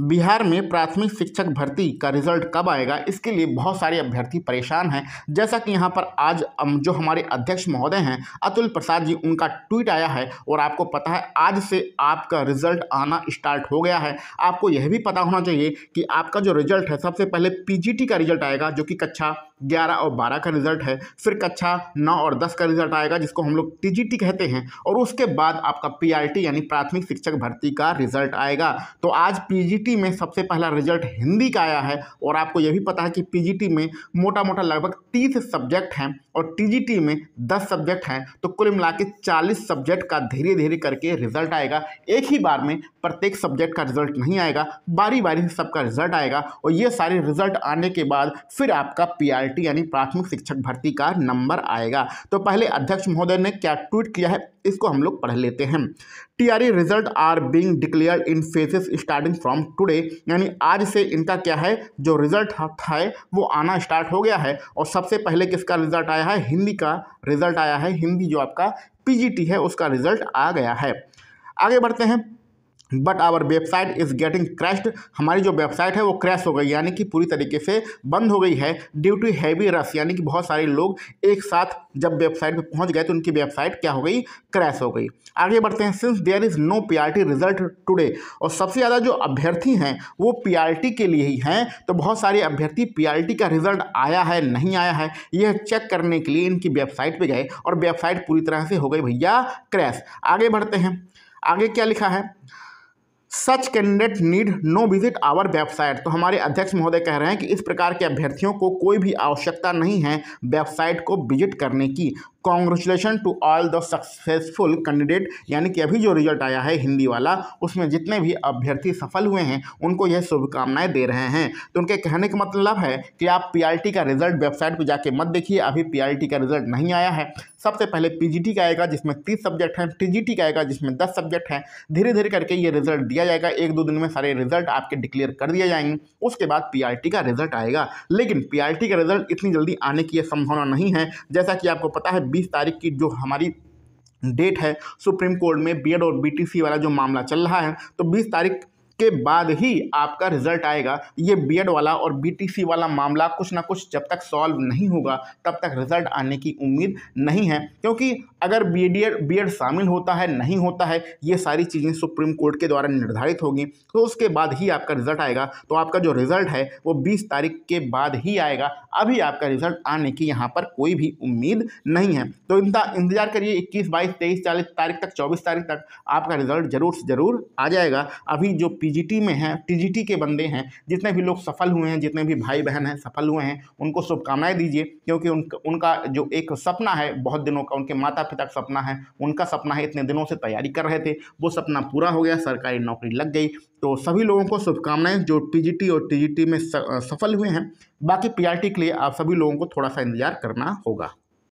बिहार में प्राथमिक शिक्षक भर्ती का रिजल्ट कब आएगा इसके लिए बहुत सारे अभ्यर्थी परेशान हैं जैसा कि यहाँ पर आज जो हमारे अध्यक्ष महोदय हैं अतुल प्रसाद जी उनका ट्वीट आया है और आपको पता है आज से आपका रिजल्ट आना स्टार्ट हो गया है आपको यह भी पता होना चाहिए कि आपका जो रिजल्ट है सबसे पहले पी का रिजल्ट आएगा जो कि कक्षा ग्यारह और बारह का रिजल्ट है फिर कक्षा नौ और दस का रिजल्ट आएगा जिसको हम लोग टी कहते हैं और उसके बाद आपका पी यानी प्राथमिक शिक्षक भर्ती का रिजल्ट आएगा तो आज पी में सबसे पहला रिजल्ट हिंदी का आया है और आपको यह भी पता है कि पी में मोटा मोटा लगभग तीस सब्जेक्ट हैं और टी में दस सब्जेक्ट हैं तो कुल मिला के चालीस सब्जेक्ट का धीरे धीरे करके रिजल्ट आएगा एक ही बार में प्रत्येक सब्जेक्ट का रिजल्ट नहीं आएगा बारी बारी से सबका रिजल्ट आएगा और ये सारे रिजल्ट आने के बाद फिर आपका पी पीआरटी यानी प्राथमिक शिक्षक भर्ती का नंबर आएगा तो पहले अध्यक्ष महोदय ने क्या ट्वीट किया है इसको हम लोग पढ़ लेते हैं TRE result are being declared in phases starting from today यानी आज से इनका क्या है जो रिजल्ट है वो आना स्टार्ट हो गया है और सबसे पहले किसका रिजल्ट आया है हिंदी का रिजल्ट आया है हिंदी जो आपका पीजीटी है उसका रिजल्ट आ गया है आगे बढ़ते हैं but our website is getting crashed हमारी जो वेबसाइट है वो क्रैश हो गई यानी कि पूरी तरीके से बंद हो गई है ड्यू टू हैवी रश यानी कि बहुत सारे लोग एक साथ जब वेबसाइट पे पहुंच गए तो उनकी वेबसाइट क्या हो गई क्रैश हो गई आगे बढ़ते हैं since there is no PRT result today और सबसे ज़्यादा जो अभ्यर्थी हैं वो टी के लिए ही हैं तो बहुत सारे अभ्यर्थी टी का रिजल्ट आया है नहीं आया है यह चेक करने के लिए इनकी वेबसाइट पर गए और वेबसाइट पूरी तरह से हो गई भैया क्रैश आगे बढ़ते हैं आगे क्या लिखा है such candidate need no visit our website तो हमारे अध्यक्ष महोदय कह रहे हैं कि इस प्रकार के अभ्यर्थियों को कोई भी आवश्यकता नहीं है वेबसाइट को विजिट करने की congratulation to all the successful candidate यानी कि अभी जो रिजल्ट आया है हिंदी वाला उसमें जितने भी अभ्यर्थी सफल हुए हैं उनको यह शुभकामनाएं दे रहे हैं तो उनके कहने का मतलब है कि आप पीआरटी का रिजल्ट वेबसाइट पर जाके मत देखिए अभी पीआरटी का रिजल्ट नहीं आया है सबसे पहले पी का आएगा जिसमें तीस सब्जेक्ट हैं टी का आएगा जिसमें दस सब्जेक्ट हैं धीरे धीरे करके ये रिजल्ट दिया जाएगा एक दो दिन में सारे रिजल्ट आपके डिक्लेयर कर दिए जाएंगे उसके बाद पी का रिजल्ट आएगा लेकिन पी का रिजल्ट इतनी जल्दी आने की संभावना नहीं है जैसा कि आपको पता है बीस तारीख की जो हमारी डेट है सुप्रीम कोर्ट में बी और बीटीसी वाला जो मामला चल रहा है तो बीस तारीख के बाद ही आपका रिजल्ट आएगा ये बी वाला और बीटीसी वाला मामला कुछ ना कुछ जब तक सॉल्व नहीं होगा तब तक रिजल्ट आने की उम्मीद नहीं है क्योंकि अगर बी बीएड शामिल होता है नहीं होता है ये सारी चीज़ें सुप्रीम कोर्ट के द्वारा निर्धारित होगी तो उसके बाद ही आपका रिजल्ट आएगा तो आपका जो रिजल्ट है वो बीस तारीख के बाद ही आएगा अभी आपका रिजल्ट आने की यहाँ पर कोई भी उम्मीद नहीं है तो इंतजार करिए इक्कीस बाईस तेईस चालीस तारीख तक चौबीस तारीख तक आपका रिजल्ट जरूर से जरूर आ जाएगा अभी जो पीजीटी में है टीजीटी के बंदे हैं जितने भी लोग सफल हुए हैं जितने भी भाई बहन हैं सफल हुए हैं उनको शुभकामनाएं दीजिए क्योंकि उनका जो एक सपना है बहुत दिनों का उनके माता पिता तक सपना है उनका सपना है इतने दिनों से तैयारी कर रहे थे वो सपना पूरा हो गया सरकारी नौकरी लग गई तो सभी लोगों को शुभकामनाएं जो पीजीटी और टीजीटी में सफल हुए हैं बाकी पीआरटी के लिए आप सभी लोगों को थोड़ा सा इंतजार करना होगा